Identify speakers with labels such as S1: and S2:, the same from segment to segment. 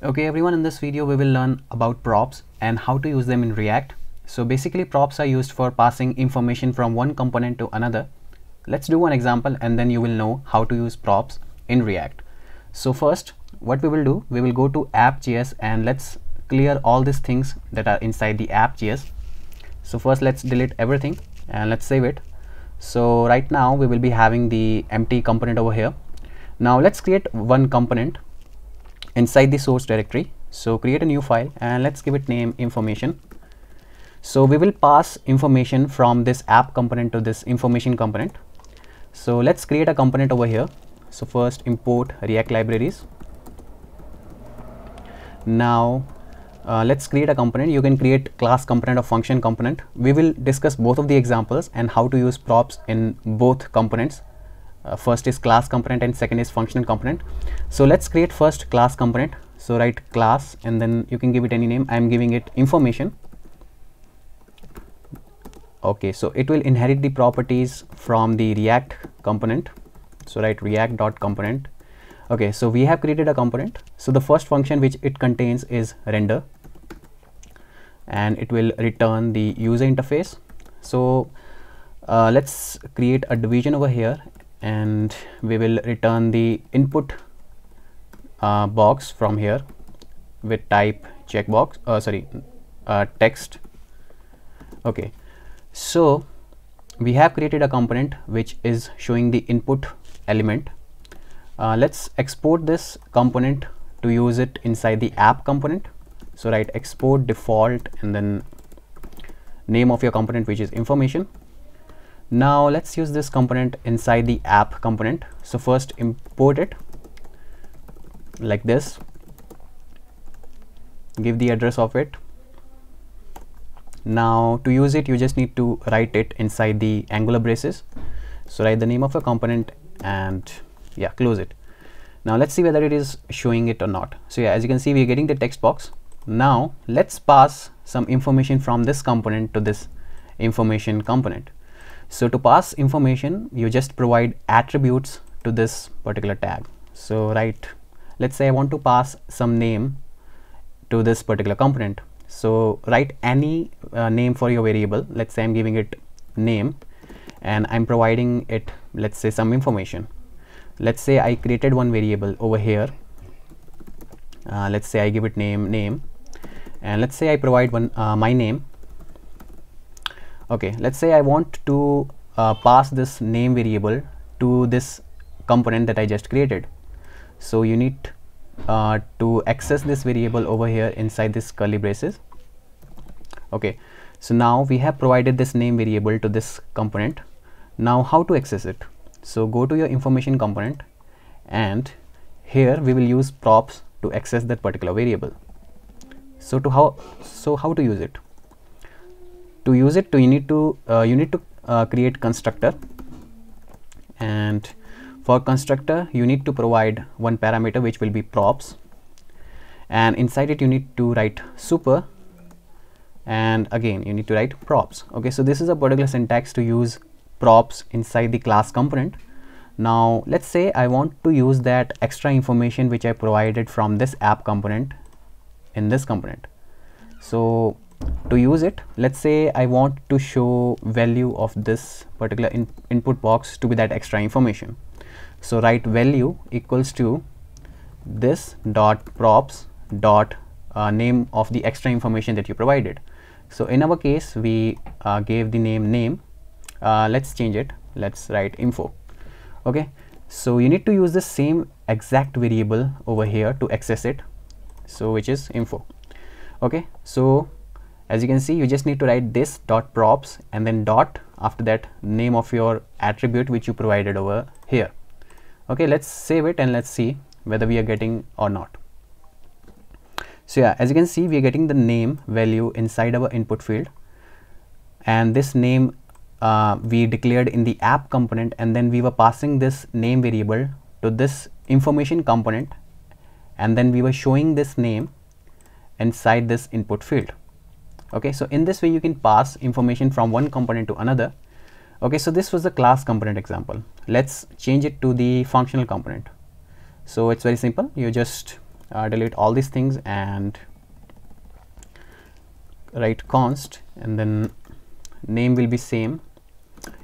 S1: Okay everyone in this video we will learn about props and how to use them in React. So basically props are used for passing information from one component to another. Let's do one example and then you will know how to use props in React. So first what we will do we will go to app.js and let's clear all these things that are inside the app.js. So first let's delete everything and let's save it. So right now we will be having the empty component over here. Now let's create one component inside the source directory. So create a new file and let's give it name information. So we will pass information from this app component to this information component. So let's create a component over here. So first import React libraries. Now uh, let's create a component. You can create class component or function component. We will discuss both of the examples and how to use props in both components uh, first is class component and second is functional component. So let's create first class component. So write class and then you can give it any name. I am giving it information. Okay, so it will inherit the properties from the React component. So write React dot component. Okay, so we have created a component. So the first function which it contains is render and it will return the user interface. So uh, let's create a division over here and we will return the input uh, box from here with type checkbox uh, sorry uh, text okay so we have created a component which is showing the input element uh, let's export this component to use it inside the app component so write export default and then name of your component which is information now let's use this component inside the app component so first import it like this give the address of it now to use it you just need to write it inside the angular braces so write the name of a component and yeah close it now let's see whether it is showing it or not so yeah as you can see we're getting the text box now let's pass some information from this component to this information component so to pass information, you just provide attributes to this particular tag. So right, let's say I want to pass some name to this particular component. So write any uh, name for your variable. Let's say I'm giving it name and I'm providing it, let's say some information. Let's say I created one variable over here. Uh, let's say I give it name name and let's say I provide one uh, my name okay let's say I want to uh, pass this name variable to this component that I just created so you need uh, to access this variable over here inside this curly braces okay so now we have provided this name variable to this component now how to access it so go to your information component and here we will use props to access that particular variable so to how so how to use it to use it to you need to uh, you need to uh, create constructor and for constructor you need to provide one parameter which will be props and inside it you need to write super and again you need to write props okay so this is a particular syntax to use props inside the class component now let's say i want to use that extra information which i provided from this app component in this component so to use it let's say I want to show value of this particular in input box to be that extra information. So, write value equals to this dot props dot uh, name of the extra information that you provided. So, in our case we uh, gave the name name uh, let's change it let's write info. Okay. So, you need to use the same exact variable over here to access it. So, which is info. Okay. So, as you can see you just need to write this dot props and then dot after that name of your attribute which you provided over here okay let's save it and let's see whether we are getting or not so yeah as you can see we are getting the name value inside our input field and this name uh, we declared in the app component and then we were passing this name variable to this information component and then we were showing this name inside this input field okay so in this way you can pass information from one component to another okay so this was the class component example let's change it to the functional component so it's very simple you just uh, delete all these things and write const and then name will be same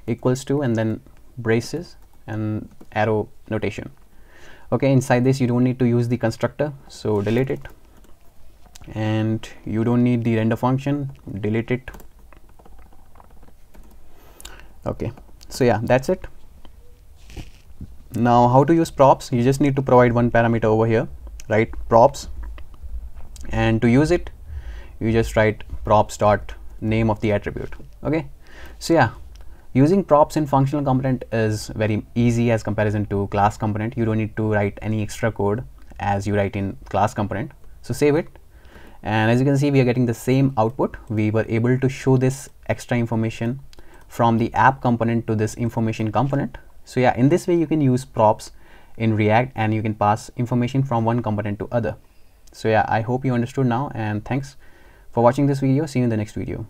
S1: equals to and then braces and arrow notation okay inside this you don't need to use the constructor so delete it and you don't need the render function delete it okay so yeah that's it now how to use props you just need to provide one parameter over here right props and to use it you just write props dot name of the attribute okay so yeah using props in functional component is very easy as comparison to class component you don't need to write any extra code as you write in class component so save it and as you can see we are getting the same output we were able to show this extra information from the app component to this information component so yeah in this way you can use props in react and you can pass information from one component to other so yeah i hope you understood now and thanks for watching this video see you in the next video